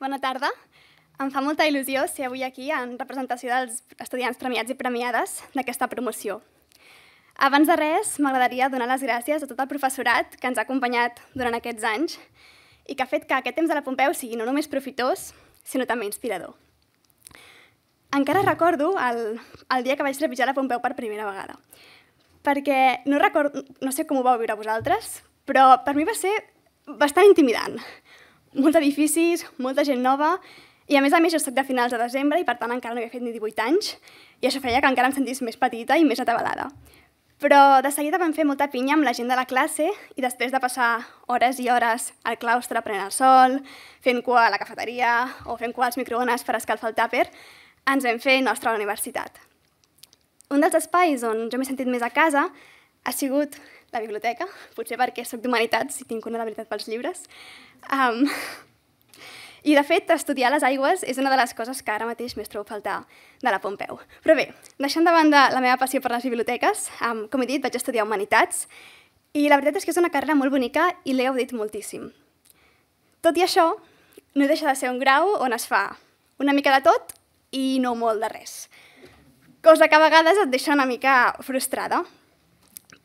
Bona tarda. Em fa molta il·lusió ser avui aquí en representació dels estudiants premiats i premiades d'aquesta promoció. Abans de res, m'agradaria donar les gràcies a tot el professorat que ens ha acompanyat durant aquests anys i que ha fet que aquest temps de la Pompeu sigui no només profitós, sinó també inspirador. Encara recordo el, el dia que vaig trepitjar la Pompeu per primera vegada, perquè no, recordo, no sé com ho vau viure vosaltres, però per mi va ser bastant intimidant molts edificis, molta gent nova, i a més a més jo soc de finals de desembre i per tant encara no havia fet ni 18 anys, i això feia que encara em sentís més petita i més atabalada. Però de seguida vam fer molta pinya amb la gent de la classe i després de passar hores i hores al claustre prenent el sol, fent cua a la cafeteria o fent cua als microones per escalfar el tàper, ens vam fer nostra a la universitat. Un dels espais on jo m'he sentit més a casa ha sigut la biblioteca, potser perquè sóc d'humanitats i tinc una debilitat pels llibres. Um, I, de fet, estudiar les aigües és una de les coses que ara mateix més trobo faltar de la Pompeu. Però bé, deixant de banda la meva passió per les biblioteques, um, com he dit, vaig estudiar humanitats i la veritat és que és una carrera molt bonica i l'he gaudit moltíssim. Tot i això, no deixa de ser un grau on es fa una mica de tot i no molt de res. Cosa que a vegades et deixa una mica frustrada,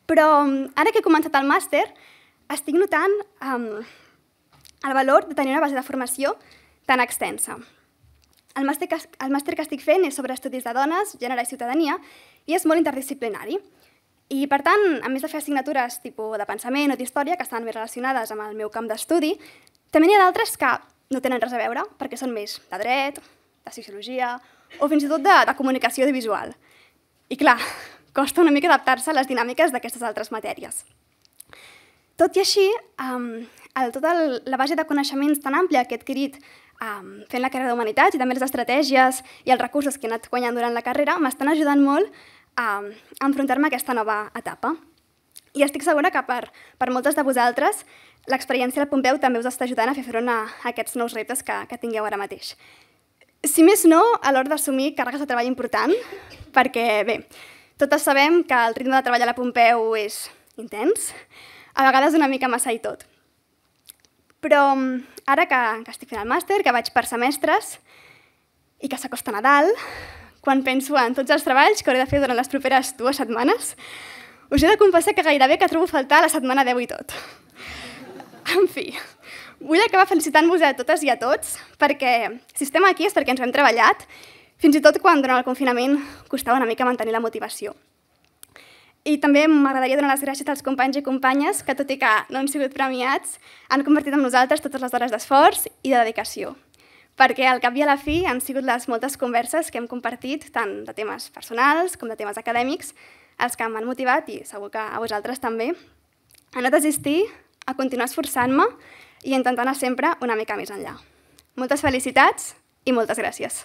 però mm, ara que he començat el màster, estic notant um, el valor de tenir una base de formació tan extensa. El màster, que, el màster que estic fent és sobre estudis de dones, gènere i ciutadania, i és molt interdisciplinari. I, per tant, a més de fer assignatures tipus de pensament o d'història, que estan més relacionades amb el meu camp d'estudi, també n'hi ha d'altres que no tenen res a veure, perquè són més de dret, de sociologia o fins i tot de, de comunicació audiovisual. I clar, costa una mica adaptar-se a les dinàmiques d'aquestes altres matèries. Tot i així, um, el, tota el, la base de coneixements tan àmplia que he adquirit um, fent la carrera d'Humanitats i també les estratègies i els recursos que he anat guanyant durant la carrera m'estan ajudant molt a enfrontar-me a aquesta nova etapa. I estic segura que per, per moltes de vosaltres l'experiència de Pompeu també us està ajudant a fer front a, a aquests nous reptes que, que tingueu ara mateix. Si més no, a l'hora d'assumir càrregues de treball important, perquè, bé, totes sabem que el ritme de treball a la Pompeu és intens, a vegades una mica massa i tot. Però mm, ara que, que estic fent el màster, que vaig per semestres i que s'acosta Nadal, quan penso en tots els treballs que hauré de fer durant les properes dues setmanes, us he de confessar que gairebé que trobo faltar la setmana 10 i tot. En fi, vull acabar felicitant-vos a totes i a tots perquè si estem aquí és perquè ens hem treballat fins i tot quan durant el confinament costava una mica mantenir la motivació. I també m'agradaria donar les gràcies als companys i companyes que, tot i que no han sigut premiats, han convertit amb nosaltres totes les hores d'esforç i de dedicació. Perquè al cap i a la fi han sigut les moltes converses que hem compartit, tant de temes personals com de temes acadèmics, els que m'han motivat, i segur que a vosaltres també, a no desistir, a continuar esforçant-me i intentant anar sempre una mica més enllà. Moltes felicitats i moltes gràcies.